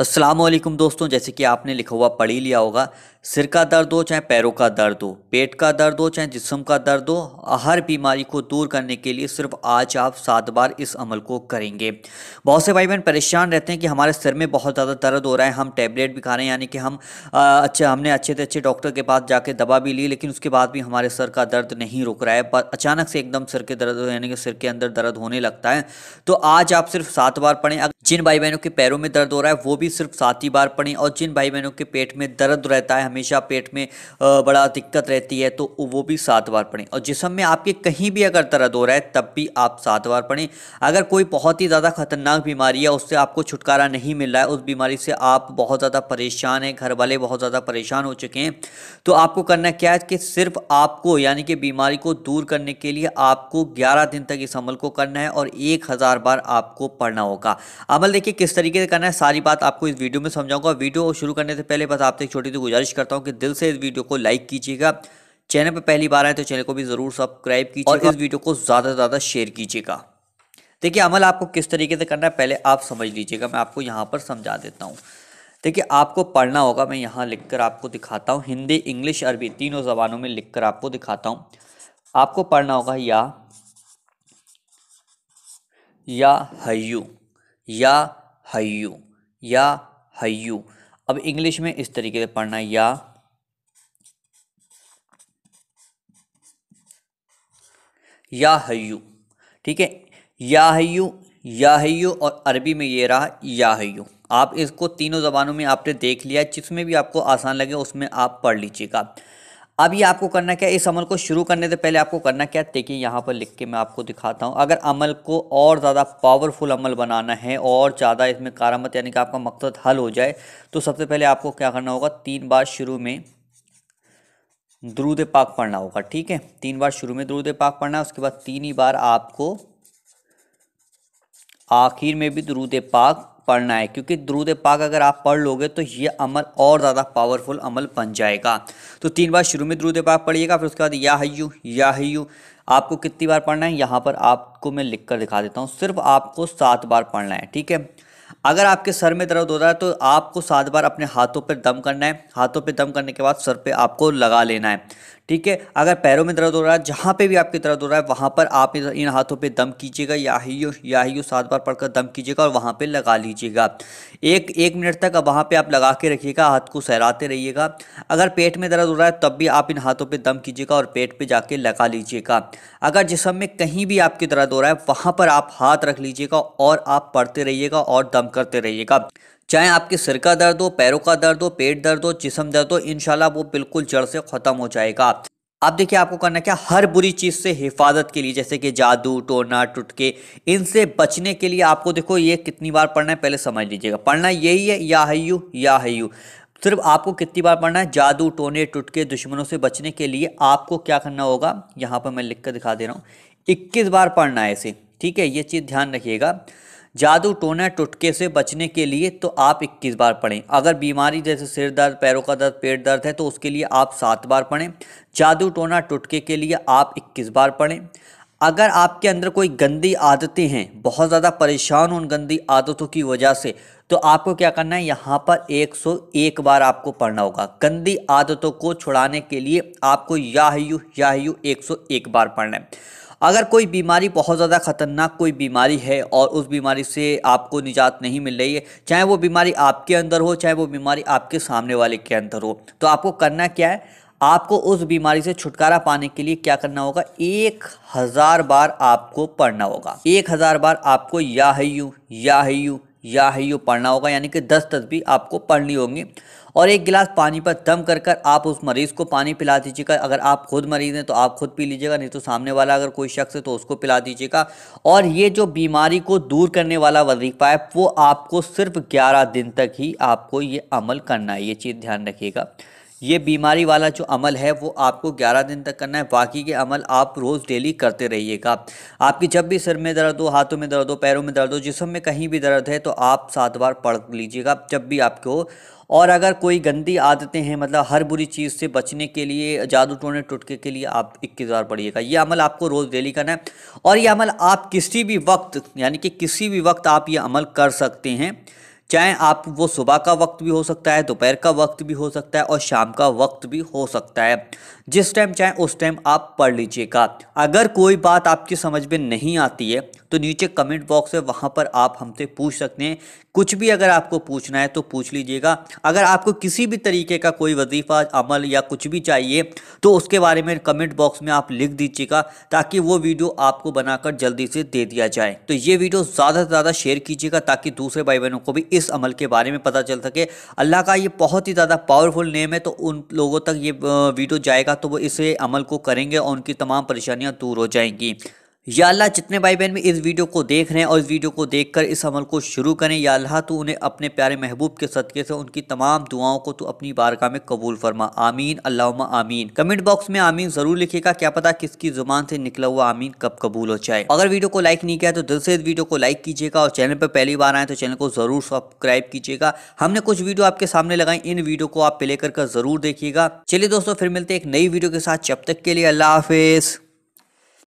असलम दोस्तों जैसे कि आपने लिखा हुआ पढ़ ही लिया होगा सिर का दर्द हो चाहे पैरों का दर्द हो पेट का दर्द हो चाहे जिसम का दर्द हो हर बीमारी को दूर करने के लिए सिर्फ आज आप सात बार इस अमल को करेंगे बहुत से भाई बहन परेशान रहते हैं कि हमारे सिर में बहुत ज़्यादा दर्द हो रहा है हम टैबलेट भी खा रहे हैं यानी कि हम अच्छे अच्छा हमने अच्छे से अच्छे डॉक्टर के पास जाके दवा भी ली लेकिन उसके बाद भी हमारे सर का दर्द नहीं रुक रहा है पर अचानक से एकदम सिर के दर्द यानी कि सिर के अंदर दर्द होने लगता है तो आज आप सिर्फ सात बार पढ़ें जिन भाई बहनों के पैरों में दर्द हो रहा है वो भी भी सिर्फ सात ही बार पढ़ें और जिन भाई बहनों के पेट में दर्द रहता है हमेशा पेट में बड़ा दिक्कत रहती है तो वो भी सात बार पढ़ें और जिसम में आपके कहीं भी अगर दर्द हो रहा है तब भी आप सात बार पढ़ें अगर कोई बहुत ही ज़्यादा खतरनाक बीमारी है उससे आपको छुटकारा नहीं मिल रहा है उस बीमारी से आप बहुत ज़्यादा परेशान हैं घर वाले बहुत ज़्यादा परेशान हो चुके हैं तो आपको करना क्या है कि सिर्फ आपको यानी कि बीमारी को दूर करने के लिए आपको ग्यारह दिन तक इस अमल को करना है और एक हज़ार बार आपको पढ़ना होगा अमल देखिए किस तरीके से करना है सारी बात आप आपको इस वीडियो में समझाऊंगा वीडियो शुरू करने से पहले बस आपसे एक छोटी सी गुजारिश करता हूँ कि दिल से इस वीडियो को लाइक कीजिएगा चैनल पर पहली बार आए तो चैनल को भी ज़रूर सब्सक्राइब कीजिए और इस वीडियो को ज़्यादा से ज़्यादा शेयर कीजिएगा देखिए अमल आपको किस तरीके से करना है पहले आप समझ लीजिएगा मैं आपको यहाँ पर समझा देता हूँ देखिए आपको पढ़ना होगा मैं यहाँ लिखकर आपको दिखाता हूँ हिंदी इंग्लिश अरबी तीनों ज़बानों में लिखकर आपको दिखाता हूँ आपको पढ़ना होगा या या हयू या हयू या हयू अब इंग्लिश में इस तरीके से पढ़ना है या या हयू ठीक है या हयू या हयू और अरबी में ये रहा या हयू आप इसको तीनों ज़बानों में आपने देख लिया जिसमें भी आपको आसान लगे उसमें आप पढ़ लीजिएगा अब ये आपको करना क्या इस अमल को शुरू करने से पहले आपको करना क्या देखिए यहाँ पर लिख के मैं आपको दिखाता हूँ अगर अमल को और ज़्यादा पावरफुल अमल बनाना है और ज़्यादा इसमें कारामत यानी कि आपका मकसद हल हो जाए तो सबसे पहले आपको क्या करना होगा तीन बार शुरू में द्रूद पाक पढ़ना होगा ठीक है तीन बार शुरू में द्रूद पाक पढ़ना है उसके बाद तीन ही बार आपको आखिर में भी द्रूद पाक पढ़ना है क्योंकि दरूद पाक अगर आप पढ़ लोगे तो ये अमल और ज़्यादा पावरफुल अमल बन जाएगा तो तीन बार शुरू में दरूद पाक पढ़िएगा फिर उसके बाद या हयू या हयू आपको कितनी बार पढ़ना है यहाँ पर आपको मैं लिख कर दिखा देता हूँ सिर्फ आपको सात बार पढ़ना है ठीक है अगर आपके सर में दर्द होता है तो आपको सात बार अपने हाथों पर दम करना है हाथों पर दम करने के बाद सर पे आपको लगा लेना है ठीक है अगर पैरों में दर्द हो रहा है जहाँ पे भी आपके दर्द हो रहा है वहाँ पर आप इन हाथों पे दम कीजिएगा या ही याहियो याहियो सात बार पढ़कर दम कीजिएगा और वहाँ पे लगा लीजिएगा एक एक मिनट तक वहाँ पे आप लगा के रखिएगा हाथ को सहराते रहिएगा अगर पेट में दर्द हो रहा है तब भी आप इन हाथों पर दम कीजिएगा और पेट पर जाके लगा लीजिएगा अगर जिसम में कहीं भी आपके दर्द हो रहा है वहाँ पर आप हाथ रख लीजिएगा और आप पढ़ते रहिएगा और दम करते रहिएगा चाहे आपके सिर का दर्द हो पैरों का दर्द हो पेट दर्द हो जिसम दर्द हो इनशाला वो बिल्कुल जड़ से ख़त्म हो जाएगा अब देखिए आपको करना क्या हर बुरी चीज़ से हिफाजत के लिए जैसे कि जादू टोना टुटके इनसे बचने के लिए आपको देखो ये कितनी बार पढ़ना है पहले समझ लीजिएगा पढ़ना यही है या हयू या हयू सिर्फ आपको कितनी बार पढ़ना है जादू टोने टुटके दुश्मनों से बचने के लिए आपको क्या करना होगा यहाँ पर मैं लिख कर दिखा दे रहा हूँ इक्कीस बार पढ़ना है इसे ठीक है ये चीज़ ध्यान रखिएगा जादू टोना टुटके से बचने के लिए तो आप 21 बार पढ़ें अगर बीमारी जैसे सिर दर्द पैरों का दर्द पेट दर्द है तो उसके लिए आप सात बार पढ़ें जादू टोना टुटके के लिए आप 21 बार पढ़ें अगर आपके अंदर कोई गंदी आदतें हैं बहुत ज़्यादा परेशान उन गंदी आदतों की वजह से तो आपको क्या करना है यहाँ पर 101 बार आपको पढ़ना होगा गंदी आदतों को छुड़ाने के लिए आपको या यू या हयू 101 बार पढ़ना है अगर कोई बीमारी बहुत ज़्यादा ख़तरनाक कोई बीमारी है और उस बीमारी से आपको निजात नहीं मिल रही है चाहे वो बीमारी आपके अंदर हो चाहे वो बीमारी आपके सामने वाले के अंदर हो तो आपको करना क्या है आपको उस बीमारी से छुटकारा पाने के लिए क्या करना होगा एक हज़ार बार आपको पढ़ना होगा एक हज़ार बार आपको या है यू या है यू या है यू पढ़ना होगा यानी कि दस तस्वीर आपको पढ़नी होगी और एक गिलास पानी पर दम कर कर आप उस मरीज़ को पानी पिला दीजिएगा अगर आप खुद मरीज़ हैं तो आप खुद पी लीजिएगा नहीं तो सामने वाला अगर कोई शख्स है तो उसको पिला दीजिएगा और ये जो बीमारी को दूर करने वाला वजीफ़ा है वो आपको सिर्फ ग्यारह दिन तक ही आपको ये अमल करना है ये चीज़ ध्यान रखिएगा ये बीमारी वाला जो अमल है वो आपको 11 दिन तक करना है बाकी के अमल आप रोज़ डेली करते रहिएगा आपकी जब भी सिर में दर्द हो हाथों में दर्द हो पैरों में दर्द हो जिसम में कहीं भी दर्द है तो आप सात बार पढ़ लीजिएगा जब भी आपको और अगर कोई गंदी आदतें हैं मतलब हर बुरी चीज़ से बचने के लिए जादू टोने टुटके के लिए आप इक्कीस बार पढ़िएगा ये अमल आपको रोज़ डेली करना है और ये अमल आप किसी भी वक्त यानी कि किसी भी वक्त आप ये अमल कर सकते हैं चाहे आप वो सुबह का वक्त भी हो सकता है दोपहर का वक्त भी हो सकता है और शाम का वक्त भी हो सकता है जिस टाइम चाहे उस टाइम आप पढ़ लीजिएगा अगर कोई बात आपकी समझ में नहीं आती है तो नीचे कमेंट बॉक्स है वहाँ पर आप हमसे पूछ सकते हैं कुछ भी अगर आपको पूछना है तो पूछ लीजिएगा अगर आपको किसी भी तरीके का कोई वजीफ़ा अमल या कुछ भी चाहिए तो उसके बारे में कमेंट बॉक्स में आप लिख दीजिएगा ताकि वो वीडियो आपको बनाकर जल्दी से दे दिया जाए तो ये वीडियो ज़्यादा से ज़्यादा शेयर कीजिएगा ताकि दूसरे भाई बहनों को भी इस अमल के बारे में पता चल सके अल्लाह का ये बहुत ही ज़्यादा पावरफुल नेम है तो उन लोगों तक ये वीडियो जाएगा तो वो इस अमल को करेंगे और उनकी तमाम परेशानियाँ दूर हो जाएंगी या अल्लाह जितने भाई बहन भी इस वीडियो को देख रहे हैं और इस वीडियो को देखकर इस अमल को शुरू करें या अल्लाह तो उन्हें अपने प्यारे महबूब के सदक़े से उनकी तमाम दुआओं को तो अपनी बारगाह में कबूल फरमा आमीन अल्लाह आमीन कमेंट बॉक्स में आमीन ज़रूर लिखेगा क्या पता किसकी ज़ुबान से निकला हुआ आमीन कब कबूल हो जाए अगर वीडियो को लाइक नहीं किया तो दिल से इस वीडियो को लाइक कीजिएगा और चैनल पर पहली बार आए तो चैनल को ज़रूर सब्सक्राइब कीजिएगा हमने कुछ वीडियो आपके सामने लगाई इन वीडियो को आप प्ले कर ज़रूर देखिएगा चलिए दोस्तों फिर मिलते एक नई वीडियो के साथ जब तक के लिए अल्लाह हाफिज़